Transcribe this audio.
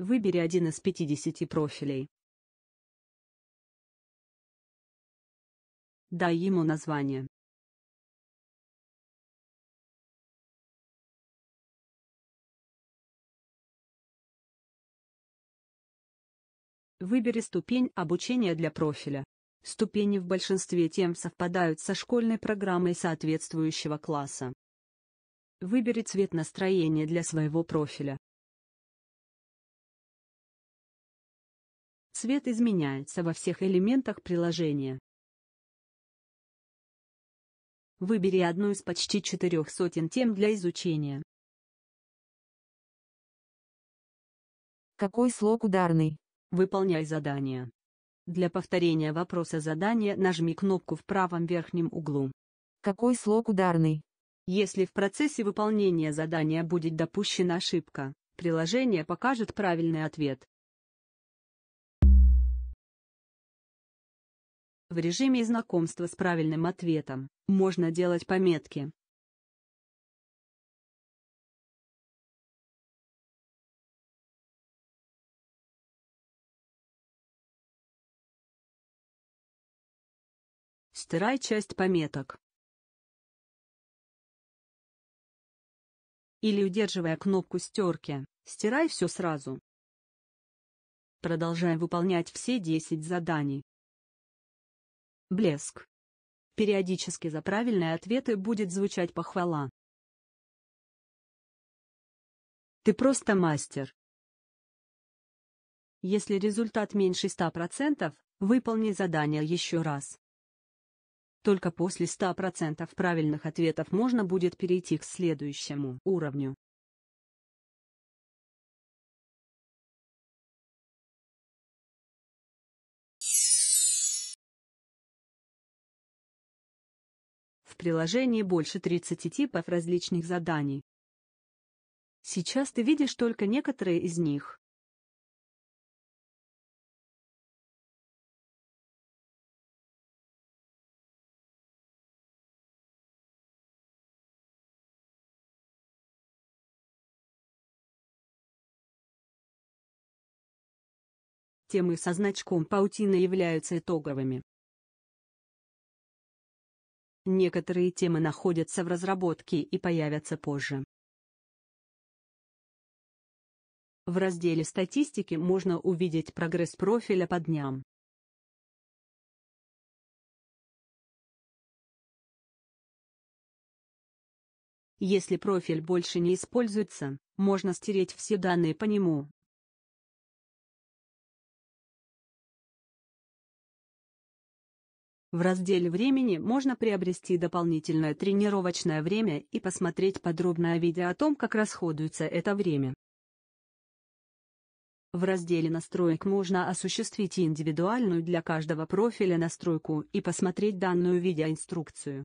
Выбери один из 50 профилей. Дай ему название. Выбери ступень обучения для профиля. Ступени в большинстве тем совпадают со школьной программой соответствующего класса. Выбери цвет настроения для своего профиля. Цвет изменяется во всех элементах приложения. Выбери одну из почти четырех сотен тем для изучения. Какой слог ударный? Выполняй задание. Для повторения вопроса задания нажми кнопку в правом верхнем углу. Какой слог ударный? Если в процессе выполнения задания будет допущена ошибка, приложение покажет правильный ответ. В режиме знакомства с правильным ответом можно делать пометки. Стирай часть пометок. Или удерживая кнопку стерки, стирай все сразу. Продолжай выполнять все 10 заданий. Блеск. Периодически за правильные ответы будет звучать похвала. Ты просто мастер. Если результат меньше 100%, выполни задание еще раз. Только после 100% правильных ответов можно будет перейти к следующему уровню. В приложении больше 30 типов различных заданий. Сейчас ты видишь только некоторые из них. Темы со значком паутины являются итоговыми. Некоторые темы находятся в разработке и появятся позже. В разделе «Статистики» можно увидеть прогресс профиля по дням. Если профиль больше не используется, можно стереть все данные по нему, В разделе «Времени» можно приобрести дополнительное тренировочное время и посмотреть подробное видео о том, как расходуется это время. В разделе «Настроек» можно осуществить индивидуальную для каждого профиля настройку и посмотреть данную видеоинструкцию.